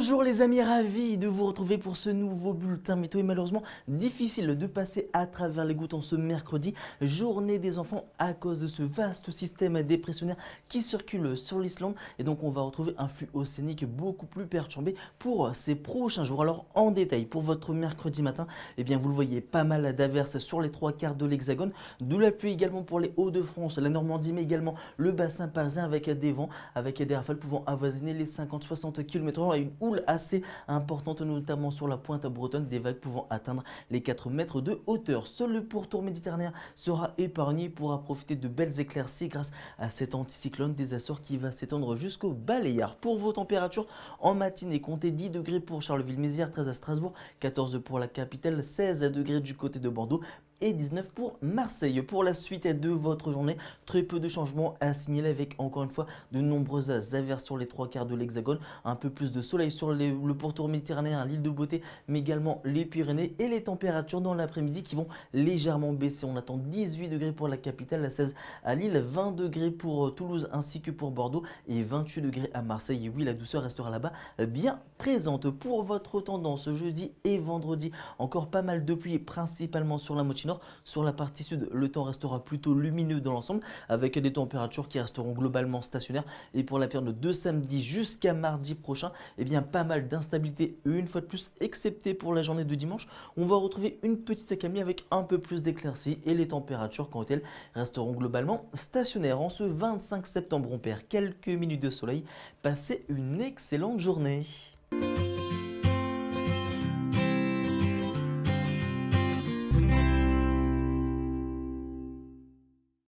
Bonjour les amis, ravi de vous retrouver pour ce nouveau bulletin météo. Et malheureusement, difficile de passer à travers les gouttes en ce mercredi, journée des enfants à cause de ce vaste système dépressionnaire qui circule sur l'Islande. Et donc on va retrouver un flux océanique beaucoup plus perturbé pour ces prochains jours. Alors en détail, pour votre mercredi matin, eh bien vous le voyez, pas mal d'averses sur les trois quarts de l'Hexagone. D'où la pluie également pour les Hauts-de-France, la Normandie, mais également le bassin parisien avec des vents, avec des rafales pouvant avoisiner les 50-60 km/h une assez importante, notamment sur la pointe bretonne, des vagues pouvant atteindre les 4 mètres de hauteur. Seul le pourtour méditerranéen sera épargné pour profiter de belles éclaircies grâce à cet anticyclone des Açores qui va s'étendre jusqu'au Baléares. Pour vos températures, en matinée, comptez 10 degrés pour Charleville-Mézières, 13 à Strasbourg, 14 pour la capitale, 16 degrés du côté de Bordeaux, et 19 pour Marseille. Pour la suite de votre journée, très peu de changements à signaler avec encore une fois de nombreuses averses sur les trois quarts de l'Hexagone, un peu plus de soleil sur le pourtour méditerranéen, l'île de Beauté, mais également les Pyrénées et les températures dans l'après-midi qui vont légèrement baisser. On attend 18 degrés pour la capitale, la 16 à Lille, 20 degrés pour euh, Toulouse ainsi que pour Bordeaux et 28 degrés à Marseille. Et oui, la douceur restera là-bas euh, bien présente. Pour votre tendance, jeudi et vendredi, encore pas mal de pluie, principalement sur la moitié sur la partie sud, le temps restera plutôt lumineux dans l'ensemble, avec des températures qui resteront globalement stationnaires. Et pour la période de samedi jusqu'à mardi prochain, eh bien pas mal d'instabilité une fois de plus, excepté pour la journée de dimanche. On va retrouver une petite accalmie avec un peu plus d'éclaircies et les températures, quant elles, resteront globalement stationnaires. En ce 25 septembre, on perd quelques minutes de soleil. Passez une excellente journée.